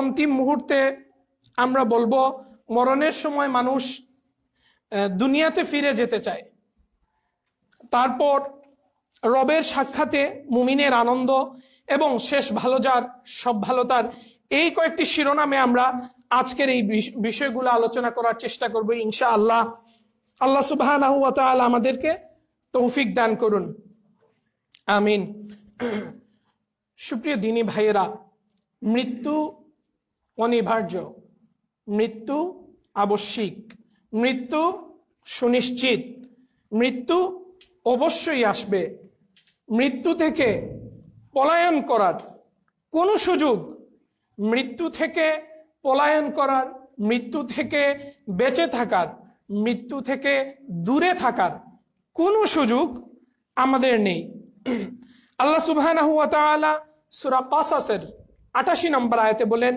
অন্তিম মুহূর্তে আমরা বলবো মরণের সময় মানুষ দুনিয়াতে ফিরে যেতে চায় তারপর রবের সাক্ষাতে মুমিনের আনন্দ এবং শেষ ভালো যার সব ভালো তার এই কয়েকটি শিরোনামে আমরা আজকের এই বিষয়গুলো আলোচনা করার চেষ্টা করব ইনশা আল্লাহ আল্লাহ সুবাহ আমাদেরকে তৌফিক দান করুন আমিন সুপ্রিয় দিনী ভাইয়েরা মৃত্যু অনিবার্য মৃত্যু আবশ্যিক মৃত্যু সুনিশ্চিত মৃত্যু অবশ্যই আসবে মৃত্যু থেকে পলায়ন করার কোনো সুযোগ মৃত্যু থেকে পলায়ন করার মৃত্যু থেকে বেঁচে থাকার মৃত্যু থেকে দূরে থাকার কোনো সুযোগ আমাদের নেই আল্লাহ সুবাহ সুরা কাসাসের আটাশি নম্বর আয়তে বলেন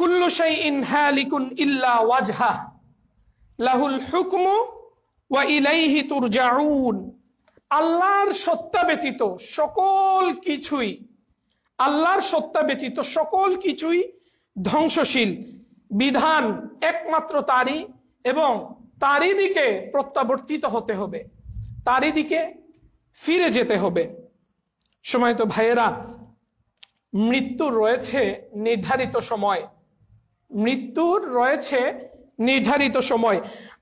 কুল্লুশাই ইন হ্যালিকুন ইল্লা ওয়াজহা লাহুল হুকমু ওয়া ইলাইহি তুরজাউন আল্লাহর সত্তা ব্যতীত সকল কিছুই আল্লাহর সত্তা ব্যতীত সকল কিছুই ধ্বংসশীল বিধান একমাত্র তারই এবং তারই দিকে প্রত্যাবর্তিত হতে হবে তারই দিকে ফিরে যেতে হবে সময় তো ভাইয়েরা মৃত্যু রয়েছে নির্ধারিত সময় মৃত্যুর রয়েছে নির্ধারিত সময়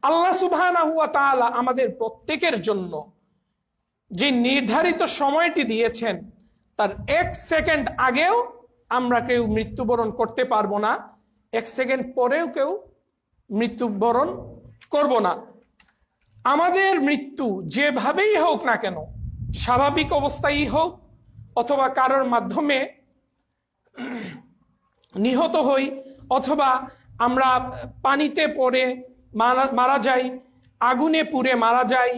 আল্লাহ সুবাহ আমাদের প্রত্যেকের জন্য যে নির্ধারিত সময়টি দিয়েছেন তার এক সেকেন্ড আগেও আমরা কেউ মৃত্যুবরণ করতে পারবো না এক সেকেন্ড পরেও কেউ মৃত্যুবরণ করব না আমাদের মৃত্যু যেভাবেই হোক না কেন স্বাভাবিক অবস্থায় হোক অথবা কারোর মাধ্যমে নিহত হই অথবা আমরা পানিতে পড়ে মারা মারা যাই আগুনে পুড়ে মারা যাই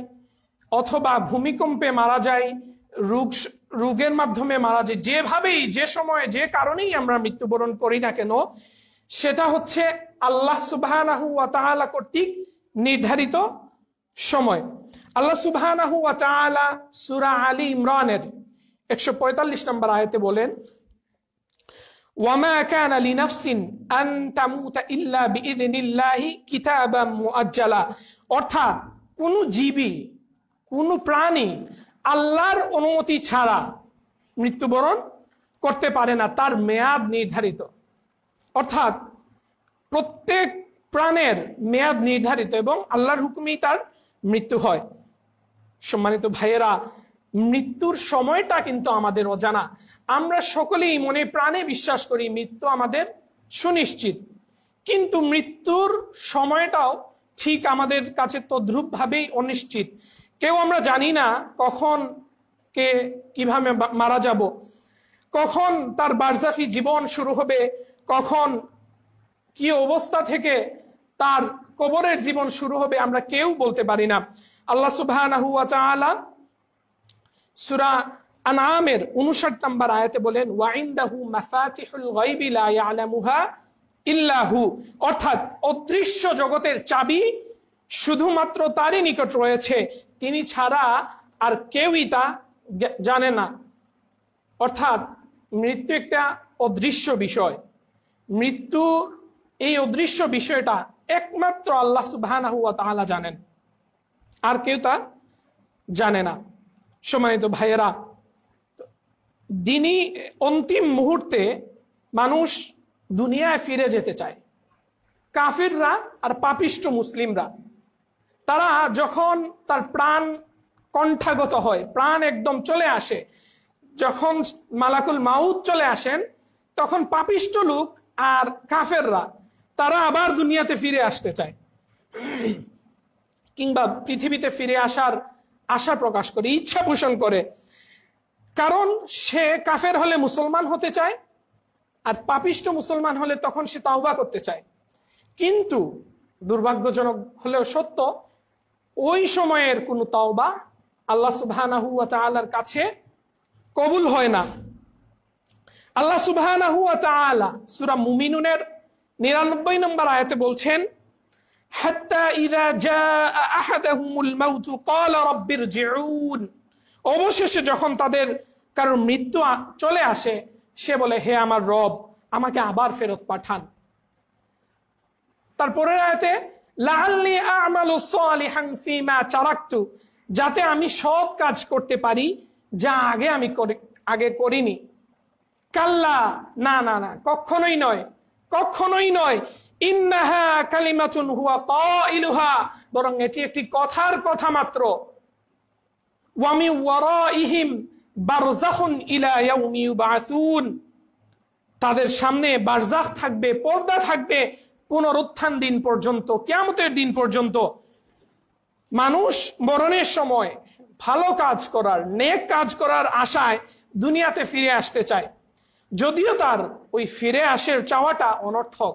অথবা ভূমিকম্পে মারা যাই রোগ রোগের মাধ্যমে মারা যাই যেভাবেই যে সময়ে যে কারণেই আমরা মৃত্যুবরণ করি না কেন সেটা হচ্ছে আল্লাহ সুবাহ কর্তৃক নির্ধারিত সময় আল্লাহ সুবাহ সুরা আলী ইমরানের একশো পঁয়তাল্লিশ নম্বর আয়তে বলেন ওয়ামা কান আলী নাফসিন আন তামুতা ইল্লা বিইদিনিল্লাহি কিতাবাম মুআজ্জালা অর্থাৎ কোন জীবী কোন প্রাণী আল্লাহর অনুমতি ছাড়া মৃত্যুবরণ করতে পারে না তার মেয়াদ নির্ধারিত অর্থাৎ প্রত্যেক প্রাণের মেয়াদ নির্ধারিত এবং আল্লাহর হুকুমেই তার মৃত্যু হয় সম্মানিত ভাইয়েরা মৃত্যুর সময়টা কিন্তু আমাদের অজানা আমরা সকলেই মনে প্রাণে বিশ্বাস করি মৃত্যু আমাদের সুনিশ্চিত কিন্তু মৃত্যুর সময়টাও ঠিক আমাদের কাছে তদ্রূপভাবেই অনিশ্চিত কেউ আমরা জানি না কখন কে কিভাবে মারা যাব কখন তার বার্জাফি জীবন শুরু হবে কখন কি অবস্থা থেকে তার কবরের জীবন শুরু হবে আমরা কেউ বলতে পারি না আল্লাহ সুবাহ সুরা আনামের উনষাট নম্বর আয়াতে বলেন ওয়াইন্দাহু মাফাতিহুল গায়বি লা ইয়ালামুহা ইল্লাহু অর্থাৎ অদৃশ্য জগতের চাবি শুধুমাত্র তারই নিকট রয়েছে তিনি ছাড়া আর কেউই তা জানে না অর্থাৎ মৃত্যু একটা অদৃশ্য বিষয় মৃত্যু এই অদৃশ্য বিষয়টা একমাত্র আল্লাহ সুবাহ জানেন আর কেউ তা জানে না সম্মানিত ভাইয়েরা দিনই অন্তিম মুহূর্তে মানুষ দুনিয়ায় ফিরে যেতে চায় কাফিররা আর পাপিষ্ট মুসলিমরা তারা যখন তার প্রাণ কণ্ঠাগত হয় প্রাণ একদম চলে আসে যখন মালাকুল মাউদ চলে আসেন তখন পাপিষ্ট লোক আর কাফেররা তারা আবার দুনিয়াতে ফিরে আসতে চায় কিংবা পৃথিবীতে ফিরে আসার আশা প্রকাশ করে ইচ্ছা পোষণ করে কারণ সে কাফের হলে মুসলমান হতে চায় আর পাপিষ্ট মুসলমান হলে তখন সে তাওবা করতে চায় কিন্তু দুর্ভাগ্যজনক হলেও সত্য ওই সময়ের কোনো তাওবা আল্লাহ সুবাহ কাছে কবুল হয় না আল্লাহ সুবাহ সুরা মুমিনুনের নিরানব্বই নম্বর আয়াতে বলছেন হাত্তা ইদা জা আহাদাহুমুল মাউতু ক্বালা রাব্বি ইরজিউন অবশেষে যখন তাদের কারোর মৃত্যু চলে আসে সে বলে হে আমার রব আমাকে আবার ফেরত পাঠান তারপরের আয়াতে লালনি আমালু সালিহান ফিমা চারাক্তু যাতে আমি সৎ কাজ করতে পারি যা আগে আমি আগে করিনি কাল্লা না না না কখনোই নয় কখনোই নয় ইন্নাহা কালিমাচুন হুয়া ত কাইলুহা বরং এটি একটি কথার কথা মাত্র ওয়ামি ওয়ারাইহিম ইহিম ইলা ইয়াউমি ইউবাসুন তাদের সামনে বারজাহ থাকবে পর্দা থাকবে পুনরুত্থান দিন পর্যন্ত কেমতের দিন পর্যন্ত মানুষ মরণের সময় ভালো কাজ করার নেক কাজ করার আশায় দুনিয়াতে ফিরে আসতে চায় যদিও তার ওই ফিরে আসের চাওয়াটা অনর্থক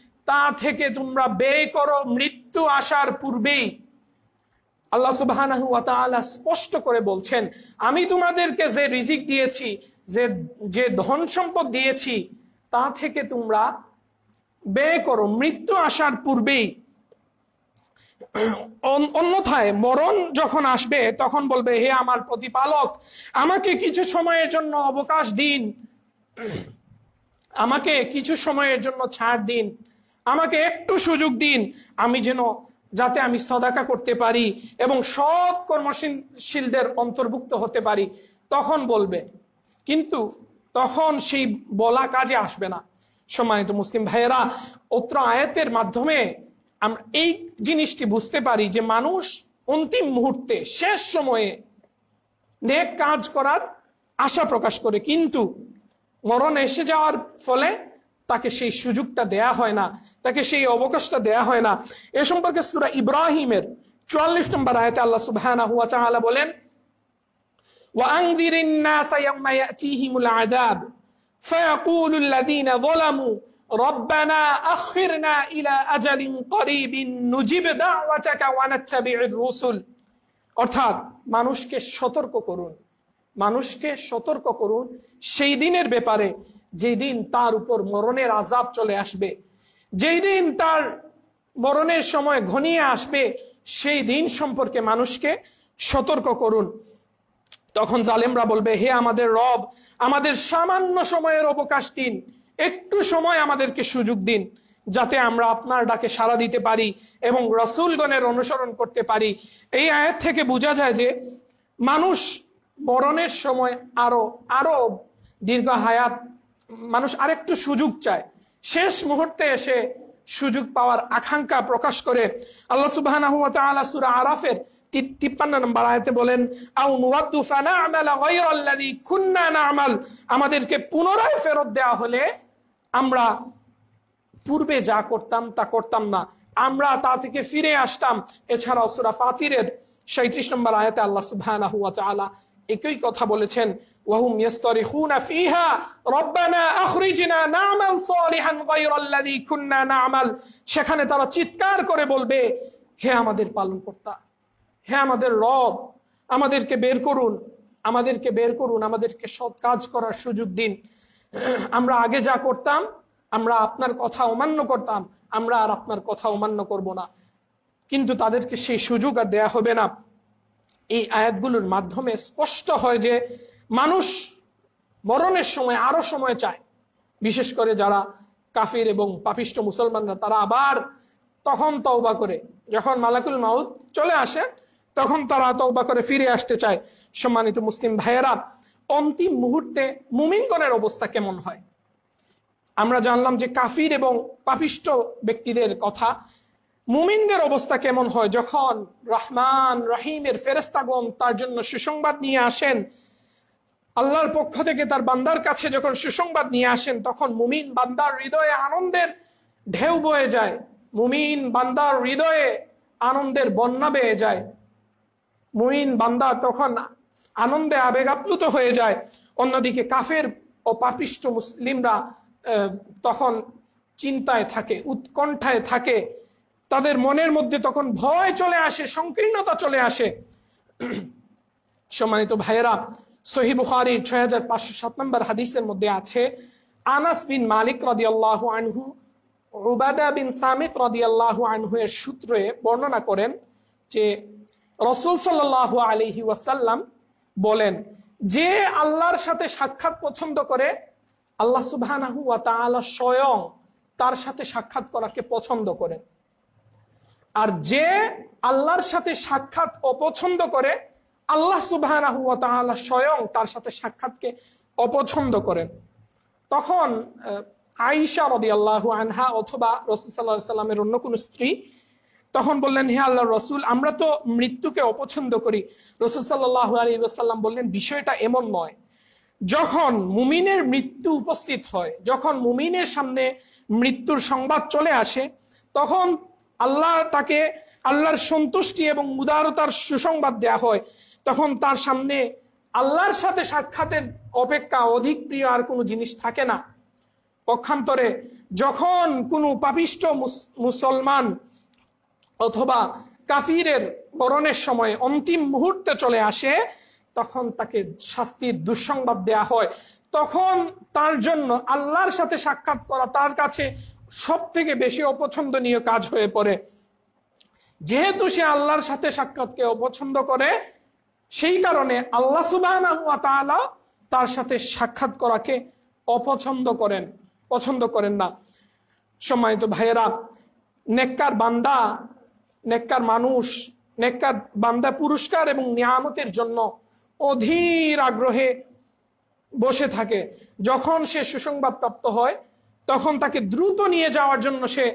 তা থেকে তোমরা ব্যয় করো মৃত্যু আসার পূর্বেই আল্লাহ সুবাহ স্পষ্ট করে বলছেন আমি তোমাদেরকে যে রিজিক দিয়েছি যে যে ধন সম্পদ দিয়েছি তা থেকে তোমরা ব্যয় করো মৃত্যু আসার পূর্বেই অন্যথায় মরণ যখন আসবে তখন বলবে হে আমার প্রতিপালক আমাকে কিছু সময়ের জন্য অবকাশ দিন আমাকে কিছু সময়ের জন্য ছাড় দিন আমাকে একটু সুযোগ দিন আমি যেন যাতে আমি সদাকা করতে পারি এবং সৎ কর্মশীলদের অন্তর্ভুক্ত হতে পারি তখন বলবে কিন্তু তখন সেই বলা কাজে আসবে না সম্মানিত মুসলিম ভাইয়েরা অত্র আয়াতের মাধ্যমে আমরা এই জিনিসটি বুঝতে পারি যে মানুষ অন্তিম মুহূর্তে শেষ সময়ে নেক কাজ করার আশা প্রকাশ করে কিন্তু মরণ এসে যাওয়ার ফলে তাকে সেই সুযোগটা দেয়া হয় না তাকে সেই অবকাশটা দেয়া হয় না এ সম্পর্কে সুরা ইব্রাহিমের চুয়াল্লিশ নম্বর আয়তে আল্লাহ সুবাহ বলেন وأنذر الناس يوم يأتيهم العذاب فيقول الذين ظلموا ربنا أخرنا إلى أجل قريب نجيب دعوتك ونتبع الرسل অর্থাৎ মানুষকে সতর্ক করুন মানুষকে সতর্ক করুন সেই দিনের ব্যাপারে যেদিন দিন তার উপর মরণের আজাব চলে আসবে যেই দিন তার মরণের সময় ঘনিয়ে আসবে সেই দিন সম্পর্কে মানুষকে সতর্ক করুন তখন জালেমরা বলবে হে আমাদের রব আমাদের সামান্য সময়ের অবকাশ দিন একটু সময় আমাদেরকে সুযোগ দিন যাতে আমরা আপনার ডাকে সাড়া দিতে পারি এবং রসুলগণের অনুসরণ করতে পারি এই আয়ের থেকে বোঝা যায় যে মানুষ মরণের সময় আরো আরো দীর্ঘ হায়াত মানুষ আরেকটু সুযোগ চায় শেষ মুহূর্তে এসে সুযোগ পাওয়ার আকাঙ্ক্ষা প্রকাশ করে আল্লাহ সুবাহ আরাফের নম্বর বলেন আমাদেরকে পুনরায় ফেরত হলে আমরা পূর্বে যা করতাম তা করতাম না আমরা তা থেকে ফিরে আসতাম এছাড়াও সুরা ফাতিরের সাঁত্রিশ নম্বর আয়তে আল্লাহ সুবাহ একই কথা বলেছেন ওয়াহুম ইয়াস্তারিখুনা ফিহা রব্বানা আখরিজনা না'মাল সালিহান গায়রাল্লাযী কুননা না'মাল সেখানে তারা চিৎকার করে বলবে হে আমাদের পালনকর্তা হে আমাদের রব আমাদেরকে বের করুন আমাদেরকে বের করুন আমাদেরকে সৎ কাজ করার সুযোগ দিন আমরা আগে যা করতাম আমরা আপনার কথা অমান্য করতাম আমরা আর আপনার কথা অমান্য করব না কিন্তু তাদেরকে সেই সুযোগ আর দেয়া হবে না এই আয়াতগুলোর মাধ্যমে স্পষ্ট হয় যে মানুষ মরণের সময় আরো সময় চায় বিশেষ করে যারা কাফির এবং পাপিষ্ট মুসলমানরা তারা আবার তখন তওবা করে যখন মালাকুল মাউদ চলে আসে তখন তারা তওবা করে ফিরে আসতে চায় সম্মানিত মুসলিম ভাইয়েরা অন্তিম মুহূর্তে মুমিনগণের অবস্থা কেমন হয় আমরা জানলাম যে কাফির এবং পাপিষ্ট ব্যক্তিদের কথা মুমিনদের অবস্থা কেমন হয় যখন রহমান রহিমের ফেরেস্তাগণ তার জন্য সুসংবাদ নিয়ে আসেন আল্লাহর পক্ষ থেকে তার বান্দার কাছে যখন সুসংবাদ নিয়ে আসেন তখন মুমিন বান্দার হৃদয়ে আনন্দের ঢেউ বয়ে যায় মুমিন বান্দার হৃদয়ে আনন্দের বন্যা বেয়ে যায় মুমিন বান্দা তখন আনন্দে আবেগ আপ্লুত হয়ে যায় অন্যদিকে কাফের ও পাপিষ্ট মুসলিমরা তখন চিন্তায় থাকে উৎকণ্ঠায় থাকে তাদের মনের মধ্যে তখন ভয় চলে আসে সংকীর্ণতা চলে আসে সম্মানিত ভাইয়েরা সহি বুখারির ছয় হাজার পাঁচশো সাত নম্বর হাদিসের মধ্যে আছে আনাস বিন মালিক রদি আল্লাহ আনহু রুবাদা বিন সামিত রদি আল্লাহ আনহু এর সূত্রে বর্ণনা করেন যে রসুল সাল্লাহ আলহি ওয়াসাল্লাম বলেন যে আল্লাহর সাথে সাক্ষাৎ পছন্দ করে আল্লাহ সুবাহ স্বয়ং তার সাথে সাক্ষাৎ করাকে পছন্দ করেন আর যে আল্লাহর সাথে সাক্ষাৎ অপছন্দ করে আল্লাহ সুবাহ স্বয়ং তার সাথে সাক্ষাৎকে অপছন্দ করেন তখন আইসা রদি আল্লাহ আনহা অথবা রসুল্লাহ অন্য কোন স্ত্রী তখন বললেন হে আল্লাহ রসুল আমরা তো মৃত্যুকে অপছন্দ করি রসুল সাল্লাহ আলী বললেন বিষয়টা এমন নয় যখন মুমিনের মৃত্যু উপস্থিত হয় যখন মুমিনের সামনে মৃত্যুর সংবাদ চলে আসে তখন আল্লাহ তাকে আল্লাহর সন্তুষ্টি এবং উদারতার সুসংবাদ দেয়া হয় তখন তার সামনে আল্লাহর সাথে সাক্ষাতের অপেক্ষা অধিক প্রিয় আর কোনো জিনিস থাকে না পক্ষান্তরে যখন কোনো পাপিষ্ট মুসলমান অথবা কাফিরের বরণের সময় অন্তিম মুহূর্তে চলে আসে তখন তাকে শাস্তির দুঃসংবাদ দেয়া হয় তখন তার জন্য আল্লাহর সাথে সাক্ষাৎ করা তার কাছে সব থেকে বেশি অপছন্দনীয় কাজ হয়ে পড়ে যেহেতু সে আল্লাহর সাথে সাক্ষাৎকে অপছন্দ করে সেই কারণে আল্লাহ সুবাহ তার সাথে সাক্ষাৎ করাকে অপছন্দ করেন পছন্দ করেন না তো ভাইয়েরা নেককার বান্দা নেককার মানুষ নেককার বান্দা পুরস্কার এবং নিয়ামতের জন্য অধীর আগ্রহে বসে থাকে যখন সে সুসংবাদ প্রাপ্ত হয় তখন তাকে দ্রুত নিয়ে যাওয়ার জন্য সে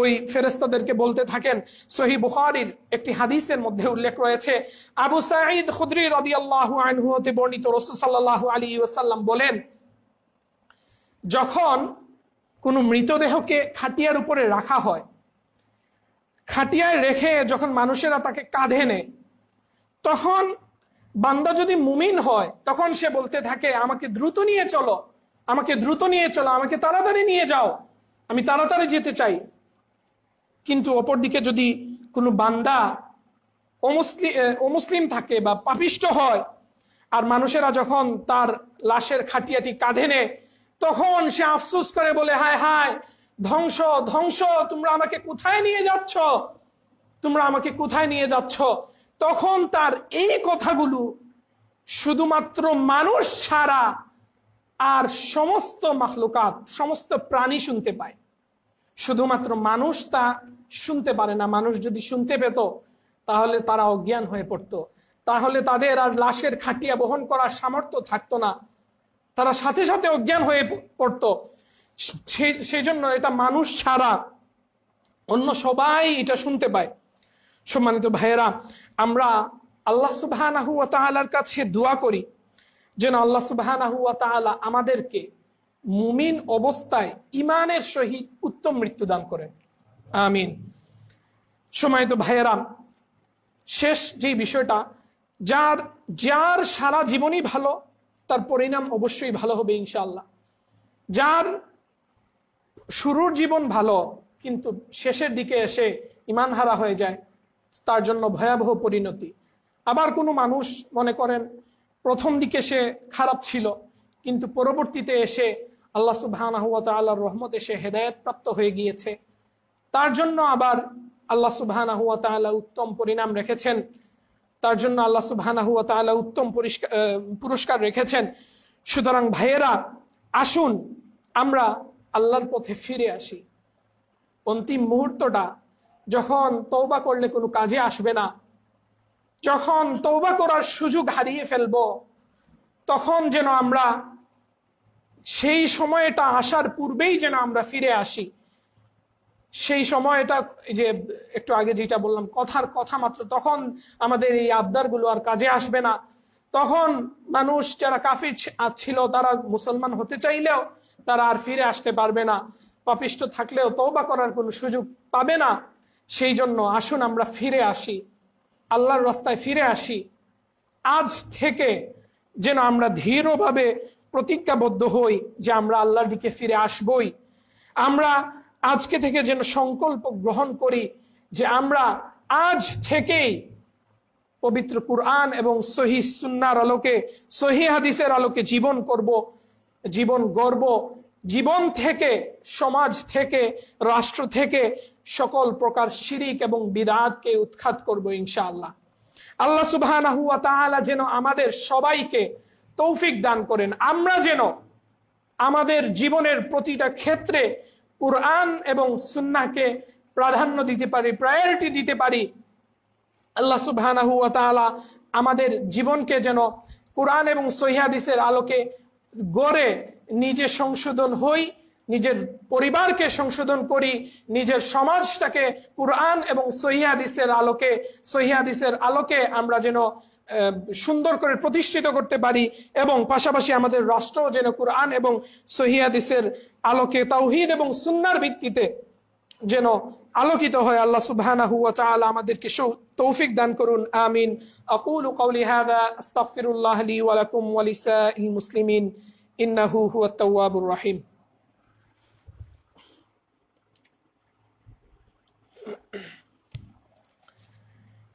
ওই ফেরেস্তাদেরকে বলতে থাকেন সহি বুহারির একটি হাদিসের মধ্যে উল্লেখ রয়েছে আবু সাঈদ খুদ্রি রদি আল্লাহ আনহুতে বর্ণিত রসুসাল্লাহ আলী ওসাল্লাম বলেন যখন কোনো মৃতদেহকে খাটিয়ার উপরে রাখা হয় খাটিয়ায় রেখে যখন মানুষেরা তাকে কাঁধে নেয় তখন বান্দা যদি মুমিন হয় তখন সে বলতে থাকে আমাকে দ্রুত নিয়ে চলো আমাকে দ্রুত নিয়ে চলো আমাকে তাড়াতাড়ি নিয়ে যাও আমি তাড়াতাড়ি যেতে চাই কিন্তু অপরদিকে যদি কোনো বান্দা অমুসলিম থাকে বা পাপিষ্ট হয় আর মানুষেরা যখন তার লাশের খাটিয়াটি কাঁধে নেয় তখন সে আফসুস করে বলে হায় হায় ধ্বংস ধ্বংস তোমরা আমাকে কোথায় নিয়ে যাচ্ছ তোমরা আমাকে কোথায় নিয়ে যাচ্ছ তখন তার এই কথাগুলো শুধুমাত্র মানুষ ছাড়া আর সমস্ত মাহলুকাত সমস্ত প্রাণী শুনতে পায় শুধুমাত্র মানুষ তা শুনতে পারে না মানুষ যদি শুনতে পেত তাহলে তারা অজ্ঞান হয়ে পড়ত তাহলে তাদের আর লাশের খাটিয়া বহন করার সামর্থ্য থাকতো না তারা সাথে সাথে অজ্ঞান হয়ে পড়ত সেই জন্য এটা মানুষ ছাড়া অন্য সবাই এটা শুনতে পায় সম্মানিত ভাইয়েরা আমরা আল্লাহ সুবাহ কাছে দোয়া করি যেন আল্লাহ সুবাহ আমাদেরকে মুমিন অবস্থায় ইমানের সহিত উত্তম মৃত্যু দান করেন আমিন সময় তো ভাইয়েরাম শেষ যে বিষয়টা যার যার সারা জীবনই ভালো তার পরিণাম অবশ্যই ভালো হবে ইনশাল্লাহ যার শুরুর জীবন ভালো কিন্তু শেষের দিকে এসে ইমান হারা হয়ে যায় তার জন্য ভয়াবহ পরিণতি আবার কোনো মানুষ মনে করেন প্রথম দিকে সে খারাপ ছিল কিন্তু পরবর্তীতে এসে আল্লাহ সুবাহ রহমত রহমতে সে হেদায়ত প্রাপ্ত হয়ে গিয়েছে তার জন্য আবার আল্লাহ সুবাহ উত্তম পরিণাম রেখেছেন তার জন্য আল্লাহ সুবাহ উত্তম পুরস্কার রেখেছেন সুতরাং ভাইয়েরা আসুন আমরা আল্লাহর পথে ফিরে আসি অন্তিম মুহূর্তটা যখন তৌবা করলে কোনো কাজে আসবে না যখন তৌবা করার সুযোগ হারিয়ে ফেলব তখন যেন আমরা সেই সময়টা আসার পূর্বেই যেন আমরা ফিরে আসি সেই সময়টা যে একটু আগে যেটা বললাম কথার কথা মাত্র তখন আমাদের এই আবদারগুলো আর কাজে আসবে না তখন মানুষ যারা কাফি ছিল তারা মুসলমান হতে চাইলেও তারা আর ফিরে আসতে পারবে না পাপিষ্ট থাকলেও তৌবা করার কোনো সুযোগ পাবে না সেই জন্য আসুন আমরা ফিরে আসি আল্লাহর রাস্তায় ফিরে আসি আজ থেকে যেন আমরা ধীরভাবে প্রতিজ্ঞাবদ্ধ হই যে আমরা আল্লাহর দিকে ফিরে আসবই আমরা আজকে থেকে যেন সংকল্প গ্রহণ করি যে আমরা আজ থেকেই পবিত্র কুরআন এবং সহি সুন্নার আলোকে সহি হাদিসের আলোকে জীবন করব জীবন গর্ব জীবন থেকে সমাজ থেকে রাষ্ট্র থেকে সকল প্রকার শিরিক এবং বিদাতকে উৎখাত করব ইনশাআল্লাহ আল্লাহ সুবাহ যেন আমাদের সবাইকে তৌফিক দান করেন আমরা যেন আমাদের জীবনের প্রতিটা ক্ষেত্রে কোরআন এবং সুন্নাকে প্রাধান্য দিতে পারি প্রায়োরিটি দিতে পারি আল্লাহ সুবাহ আমাদের জীবনকে যেন কোরআন এবং সহিয়াদিসের আলোকে গড়ে নিজে সংশোধন হই নিজের পরিবারকে সংশোধন করি নিজের সমাজটাকে কোরআন এবং সহিয়াদিসের আলোকে সহিয়াদিসের আলোকে আমরা যেন সুন্দর করে প্রতিষ্ঠিত করতে পারি এবং পাশাপাশি আমাদের রাষ্ট্র যেন কোরআন এবং সহিয়াদিসের আলোকে তাওহিদ এবং সুন্নার ভিত্তিতে যেন আলোকিত হয় আল্লাহ সুবাহ আমাদেরকে তৌফিক দান করুন আমিন আকুল কৌলি হাদা আস্তাগফিরুল্লাহ মুসলিমিন ইন্নাহু হুয়া তাওয়াবুর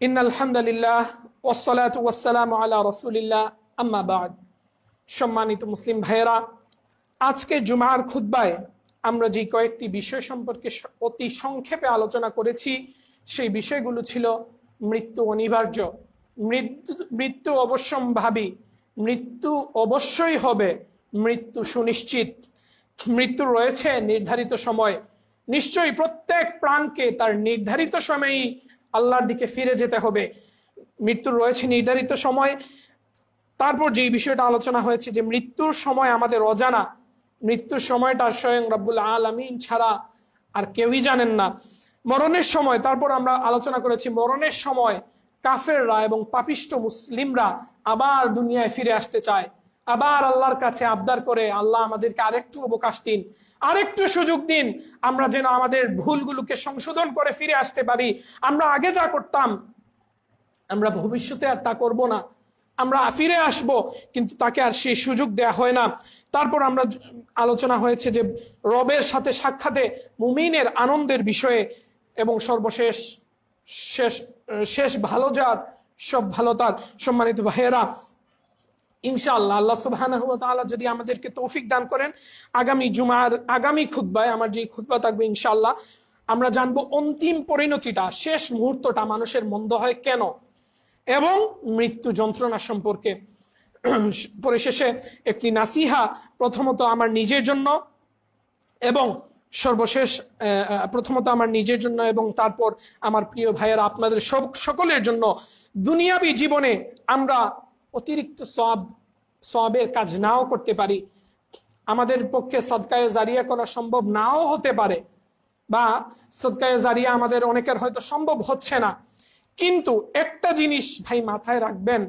ইন আলহামদুলিল্লাহ ওসলাত ওয়াসালাম আলা রসুলিল্লাহ আম্মাবাদ সম্মানিত মুসলিম ভাইয়েরা আজকে জুমার খুতবায় আমরা যে কয়েকটি বিষয় সম্পর্কে অতি সংক্ষেপে আলোচনা করেছি সেই বিষয়গুলো ছিল মৃত্যু অনিবার্য মৃত্যু মৃত্যু অবশ্যম্ভাবী মৃত্যু অবশ্যই হবে মৃত্যু সুনিশ্চিত মৃত্যু রয়েছে নির্ধারিত সময় নিশ্চয়ই প্রত্যেক প্রাণকে তার নির্ধারিত সময়েই আল্লাহর দিকে ফিরে যেতে হবে মৃত্যুর রয়েছে নির্ধারিত সময় তারপর যে বিষয়টা আলোচনা হয়েছে যে মৃত্যুর সময় আমাদের অজানা মৃত্যুর সময়টা স্বয়ং আল আলমিন ছাড়া আর কেউই জানেন না মরণের সময় তারপর আমরা আলোচনা করেছি মরণের সময় কাফেররা এবং পাপিষ্ট মুসলিমরা আবার দুনিয়ায় ফিরে আসতে চায় আবার আল্লাহর কাছে আবদার করে আল্লাহ আমাদেরকে আরেকটু অবকাশ দিন আরেকটু সুযোগ দিন আমরা যেন আমাদের ভুলগুলোকে সংশোধন করে ফিরে আসতে পারি আমরা আগে যা করতাম আমরা ভবিষ্যতে আর তা করব না আমরা ফিরে আসব কিন্তু তাকে আর সেই সুযোগ দেয়া হয় না তারপর আমরা আলোচনা হয়েছে যে রবের সাথে সাক্ষাতে মুমিনের আনন্দের বিষয়ে এবং সর্বশেষ শেষ শেষ ভালো যার সব ভালো তার সম্মানিত ভাইয়েরা ইনশাল্লাহ আল্লাহ সুবাহানা যদি আমাদেরকে তৌফিক দান করেন আগামী জুমার আগামী খুতবায় আমার যে খুতবা থাকবে ইনশাল্লাহ আমরা জানব অন্তিম পরিণতিটা শেষ মুহূর্তটা মানুষের মন্দ হয় কেন এবং মৃত্যু যন্ত্রণা সম্পর্কে পরিশেষে একটি নাসিহা প্রথমত আমার নিজের জন্য এবং সর্বশেষ প্রথমত আমার নিজের জন্য এবং তারপর আমার প্রিয় ভাইয়েরা আপনাদের সব সকলের জন্য দুনিয়াবি জীবনে আমরা অতিরিক্ত সব সবের কাজ নাও করতে পারি আমাদের পক্ষে সদকায় জারিয়া করা সম্ভব নাও হতে পারে বা সদকায় জারিয়া আমাদের অনেকের হয়তো সম্ভব হচ্ছে না কিন্তু একটা জিনিস ভাই মাথায় রাখবেন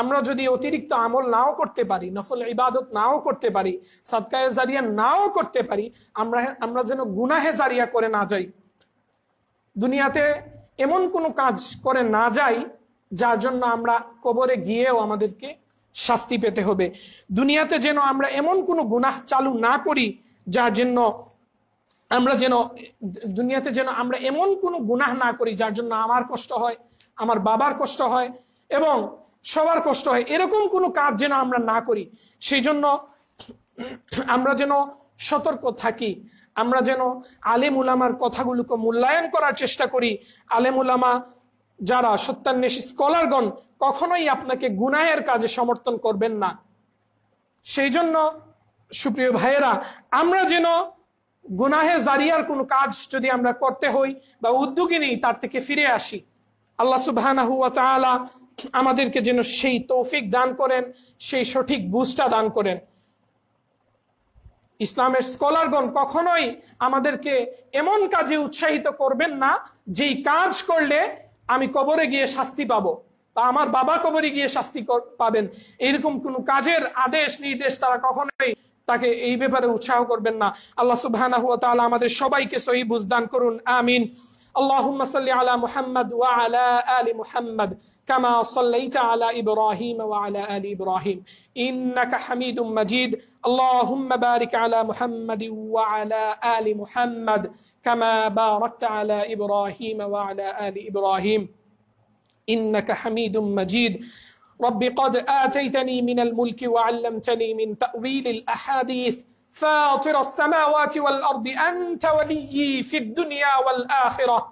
আমরা যদি অতিরিক্ত আমল নাও করতে পারি নফল ইবাদত নাও করতে পারি সদকায় জারিয়া নাও করতে পারি আমরা আমরা যেন গুনাহে জারিয়া করে না যাই দুনিয়াতে এমন কোনো কাজ করে না যাই যার জন্য আমরা কবরে গিয়েও আমাদেরকে শাস্তি পেতে হবে দুনিয়াতে যেন আমরা এমন কোনো গুনাহ চালু না করি যার জন্য আমরা যেন দুনিয়াতে যেন আমরা এমন কোনো গুনাহ না করি যার জন্য আমার কষ্ট হয় আমার বাবার কষ্ট হয় এবং সবার কষ্ট হয় এরকম কোনো কাজ যেন আমরা না করি সেই জন্য আমরা যেন সতর্ক থাকি আমরা যেন আলেম উলামার কথাগুলোকে মূল্যায়ন করার চেষ্টা করি আলেম উলামা যারা সত্যান্বেষী স্কলারগণ কখনোই আপনাকে গুনায়ের কাজে সমর্থন করবেন না সেই জন্য সুপ্রিয় ভাইয়েরা আমরা যেন গুনাহে জারিয়ার কোনো কাজ যদি আমরা করতে হই বা উদ্যোগী নেই তার থেকে ফিরে আসি আল্লাহ সুবাহ আমাদেরকে যেন সেই তৌফিক দান করেন সেই সঠিক বুঝটা দান করেন ইসলামের স্কলারগণ কখনোই আমাদেরকে এমন কাজে উৎসাহিত করবেন না যেই কাজ করলে আমি কবরে গিয়ে শাস্তি পাবো বা আমার বাবা কবরে গিয়ে শাস্তি পাবেন এরকম কোনো কাজের আদেশ নির্দেশ তারা কখনোই তাকে এই ব্যাপারে উৎসাহ করবেন না আল্লাহ সুবাহ আমাদের সবাইকে সহি বুঝদান করুন আমিন اللهم صل على محمد وعلى آل محمد كما صليت على إبراهيم وعلى آل إبراهيم إنك حميد مجيد اللهم بارك على محمد وعلى آل محمد كما باركت على إبراهيم وعلى آل إبراهيم إنك حميد مجيد رب قد آتيتني من الملك وعلمتني من تأويل الأحاديث فاطر السماوات والأرض أنت وليي في الدنيا والآخرة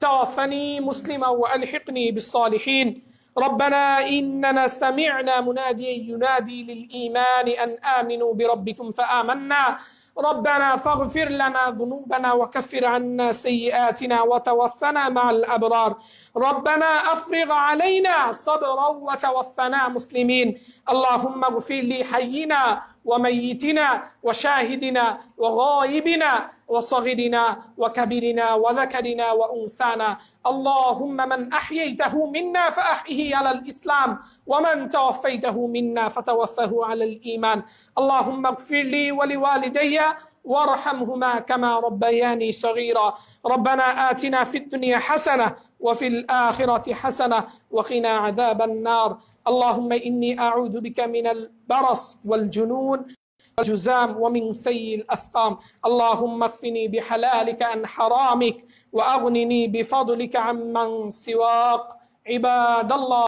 توفني مسلما وألحقني بالصالحين ربنا إننا سمعنا مناديا ينادي للإيمان أن آمنوا بربكم فآمنا ربنا فاغفر لنا ذنوبنا وكفر عنا سيئاتنا وتوفنا مع الأبرار ربنا أفرغ علينا صبرا وتوفنا مسلمين اللهم اغفر لي حينا وميتنا وشاهدنا وغائبنا وصغرنا وكبرنا وذكرنا وانثانا اللهم من احييته منا فاحيه على الاسلام ومن توفيته منا فتوفه على الايمان اللهم اغفر لي ولوالدي وارحمهما كما ربياني صغيرا ربنا آتنا في الدنيا حسنة وفي الآخرة حسنة وقنا عذاب النار اللهم إني أعوذ بك من البرص والجنون والجزام ومن سيء الأسقام اللهم اكفني بحلالك عن حرامك وأغنني بفضلك عمن سواك عباد الله